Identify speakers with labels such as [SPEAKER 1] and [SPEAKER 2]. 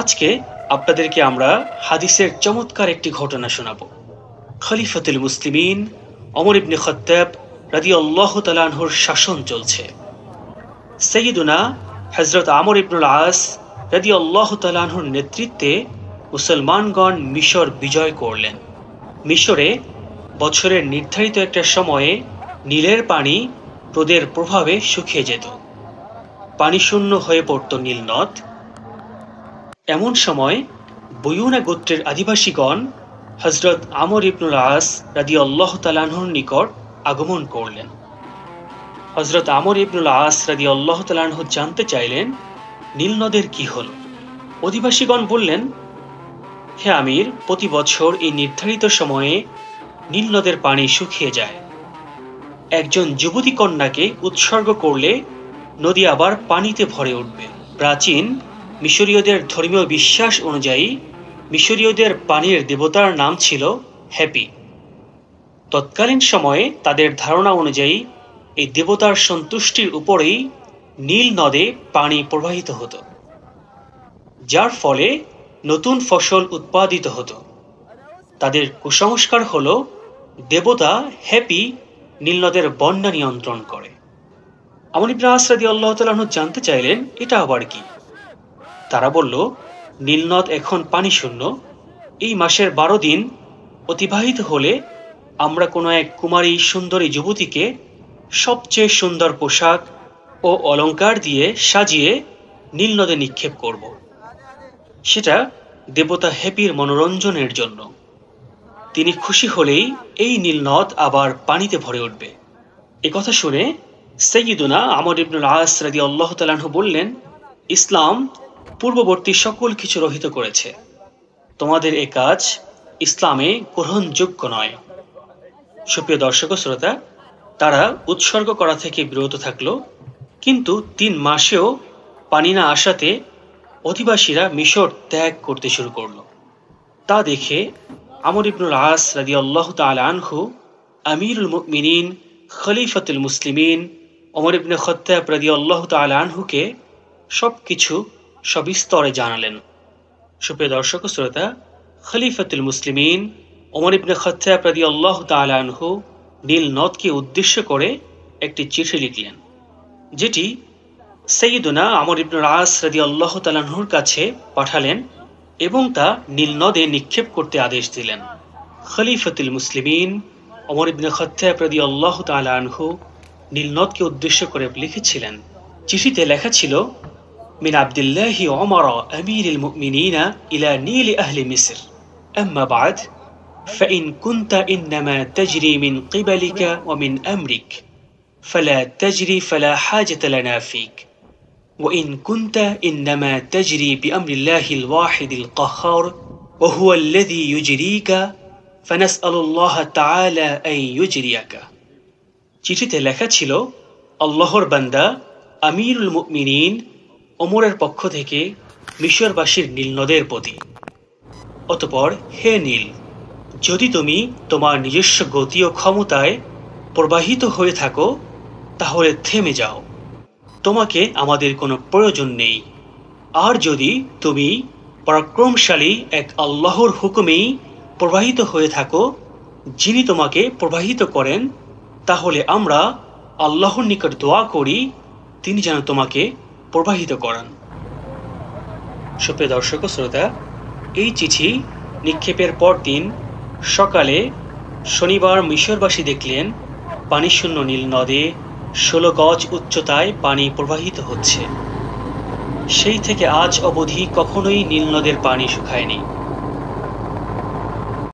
[SPEAKER 1] আজকে আপনাদেরকে আমরা হাদিসের চমৎকার একটি ঘটনা শোনাব খলিফতুল মুসলিমিন অমর ইবনে খত্তাব রাদি আল্লাহ তালাহর শাসন চলছে সঈদুনা হজরত আমর ইবনুল আস রাদি আল্লাহ তালাহর নেতৃত্বে মুসলমানগণ মিশর বিজয় করলেন মিশরে বছরের নির্ধারিত একটা সময়ে নীলের পানি প্রদের প্রভাবে শুকিয়ে যেত পানিশূন্য হয়ে পড়ত নীলনদ এমন সময় বয়ুনা গোত্রের আদিবাসীগণ হজরত আমর ইবনুল আস রাদি আল্লাহ তালাহর নিকট আগমন করলেন হজরত আমর ইবনুল আস রাদি আল্লাহ তালাহ জানতে চাইলেন নীলনদের কি হল অধিবাসীগণ বললেন হে আমির প্রতি বছর এই নির্ধারিত সময়ে নীলনদের পানি শুকিয়ে যায় একজন যুবতী কন্যাকে উৎসর্গ করলে নদী আবার পানিতে ভরে উঠবে প্রাচীন মিশরীয়দের ধর্মীয় বিশ্বাস অনুযায়ী মিশরীয়দের পানির দেবতার নাম ছিল হ্যাপি তৎকালীন সময়ে তাদের ধারণা অনুযায়ী এই দেবতার সন্তুষ্টির উপরেই নীল নদে পানি প্রবাহিত হতো যার ফলে নতুন ফসল উৎপাদিত হতো তাদের কুসংস্কার হল দেবতা হ্যাপি নীল নদের বন্যা নিয়ন্ত্রণ করে আমন আসরাদি আল্লাহ তালু জানতে চাইলেন এটা আবার কি তারা বলল নীলনদ এখন পানি শূন্য এই মাসের বারো দিন অতিবাহিত হলে আমরা কোনো এক কুমারী সুন্দরী যুবতীকে সবচেয়ে সুন্দর পোশাক ও অলঙ্কার দিয়ে সাজিয়ে নীলনদে নিক্ষেপ করব সেটা দেবতা হ্যাপির মনোরঞ্জনের জন্য তিনি খুশি হলেই এই নীলনদ আবার পানিতে ভরে উঠবে এ কথা শুনে সৈয়দুনা আমর ইবনুল আস রাজি আল্লাহ তালাহু বললেন ইসলাম পূর্ববর্তী সকল কিছু রহিত করেছে তোমাদের এ কাজ ইসলামে গ্রহণযোগ্য নয় সুপ্রিয় দর্শক শ্রোতা তারা উৎসর্গ করা থেকে বিরত থাকলো কিন্তু তিন মাসেও পানি না আসাতে অধিবাসীরা মিশর ত্যাগ করতে শুরু করলো তা দেখে আমর ইবনুল আস রাজি আল্লাহ তাল আনহু আমিরুল মিনিন খলিফতুল মুসলিমিন অমর ইবনে খত্তাব রাজি আল্লাহ তাল আনহুকে সব কিছু সবিস্তরে জানালেন সুপ্রিয় দর্শক শ্রোতা খলিফাতুল মুসলিমিন ওমর ইবনে খতিয়া রাদি আল্লাহ তালানহু নীল নদকে উদ্দেশ্য করে একটি চিঠি লিখলেন যেটি সঈদুনা আমর ইবনুল আস রাদি আল্লাহ তালাহুর কাছে পাঠালেন এবং তা নীল নদে নিক্ষেপ করতে আদেশ দিলেন খলিফাতুল মুসলিমিন অমর ইবনে খতিয়া রাদি আল্লাহ তালানহু নদকে উদ্দেশ্য করে লিখেছিলেন চিঠিতে লেখা ছিল من عبد الله عمر أمير المؤمنين إلى نيل أهل مصر أما بعد فإن كنت إنما تجري من قبلك ومن أمرك فلا تجري فلا حاجة لنا فيك وإن كنت إنما تجري بأمر الله الواحد القهار وهو الذي يجريك فنسأل الله تعالى أن يجريك চিঠিতে লেখা ছিল আল্লাহর বান্দা আমিরুল মুমিনিন অমরের পক্ষ থেকে মিশরবাসীর নীলনদের প্রতি অতপর হে নীল যদি তুমি তোমার নিজস্ব গতি ও ক্ষমতায় প্রবাহিত হয়ে থাকো তাহলে থেমে যাও তোমাকে আমাদের কোনো প্রয়োজন নেই আর যদি তুমি পরাক্রমশালী এক আল্লাহর হুকুমেই প্রবাহিত হয়ে থাকো যিনি তোমাকে প্রবাহিত করেন তাহলে আমরা আল্লাহর নিকট দোয়া করি তিনি যেন তোমাকে প্রবাহিত করান সুপ্রিয় দর্শক শ্রোতা এই চিঠি নিক্ষেপের পরদিন সকালে শনিবার মিশরবাসী দেখলেন পানিশূন্য নীল নদে ষোলো গজ উচ্চতায় পানি প্রবাহিত হচ্ছে সেই থেকে আজ অবধি কখনোই নীল নদের পানি শুকায়নি